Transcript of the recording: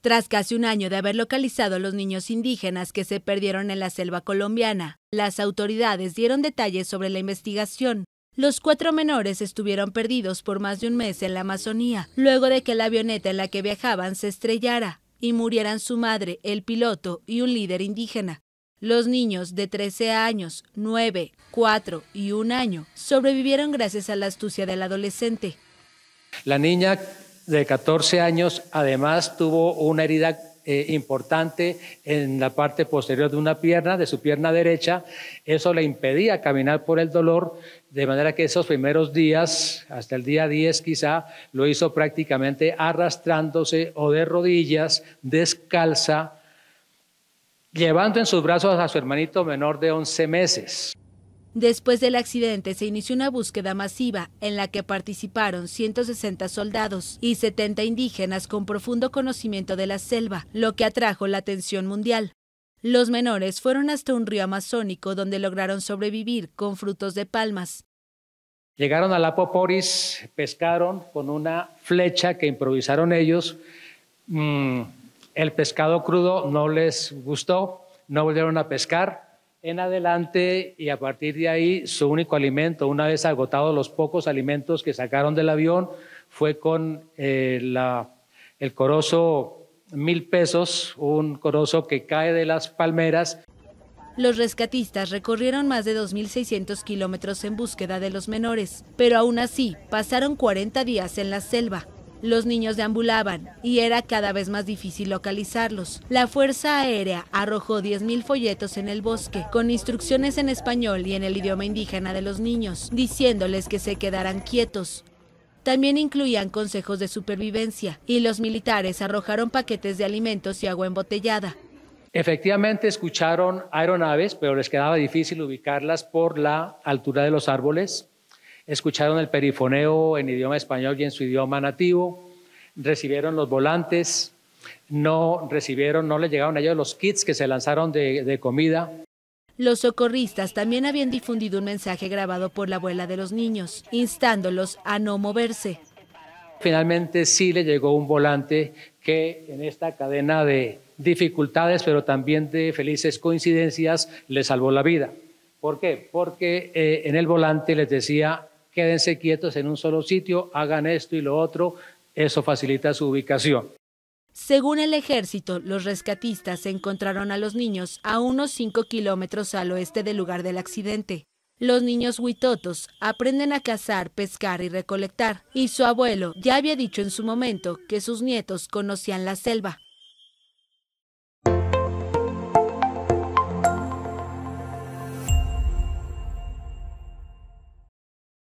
Tras casi un año de haber localizado a los niños indígenas que se perdieron en la selva colombiana, las autoridades dieron detalles sobre la investigación. Los cuatro menores estuvieron perdidos por más de un mes en la Amazonía, luego de que la avioneta en la que viajaban se estrellara y murieran su madre, el piloto y un líder indígena. Los niños de 13 años, 9, 4 y 1 año sobrevivieron gracias a la astucia del adolescente. La niña de 14 años, además tuvo una herida eh, importante en la parte posterior de una pierna, de su pierna derecha. Eso le impedía caminar por el dolor, de manera que esos primeros días, hasta el día 10 quizá, lo hizo prácticamente arrastrándose o de rodillas, descalza, llevando en sus brazos a su hermanito menor de 11 meses. Después del accidente se inició una búsqueda masiva en la que participaron 160 soldados y 70 indígenas con profundo conocimiento de la selva, lo que atrajo la atención mundial. Los menores fueron hasta un río amazónico donde lograron sobrevivir con frutos de palmas. Llegaron a la pescaron con una flecha que improvisaron ellos. Mm, el pescado crudo no les gustó, no volvieron a pescar en adelante y a partir de ahí su único alimento, una vez agotados los pocos alimentos que sacaron del avión, fue con eh, el corozo mil pesos, un corozo que cae de las palmeras. Los rescatistas recorrieron más de 2.600 kilómetros en búsqueda de los menores, pero aún así pasaron 40 días en la selva. Los niños deambulaban y era cada vez más difícil localizarlos. La Fuerza Aérea arrojó 10.000 folletos en el bosque con instrucciones en español y en el idioma indígena de los niños, diciéndoles que se quedaran quietos. También incluían consejos de supervivencia y los militares arrojaron paquetes de alimentos y agua embotellada. Efectivamente escucharon aeronaves, pero les quedaba difícil ubicarlas por la altura de los árboles escucharon el perifoneo en idioma español y en su idioma nativo, recibieron los volantes, no recibieron, no le llegaron a ellos los kits que se lanzaron de, comida. Los socorristas también habían difundido un mensaje grabado por la abuela de los niños, instándolos a no moverse. Finalmente sí le llegó un volante que en esta cadena de dificultades, pero también de felices coincidencias, le salvó la vida. ¿Por qué? Porque eh, en el volante les decía quédense quietos en un solo sitio, hagan esto y lo otro, eso facilita su ubicación. Según el ejército, los rescatistas encontraron a los niños a unos 5 kilómetros al oeste del lugar del accidente. Los niños huitotos aprenden a cazar, pescar y recolectar, y su abuelo ya había dicho en su momento que sus nietos conocían la selva.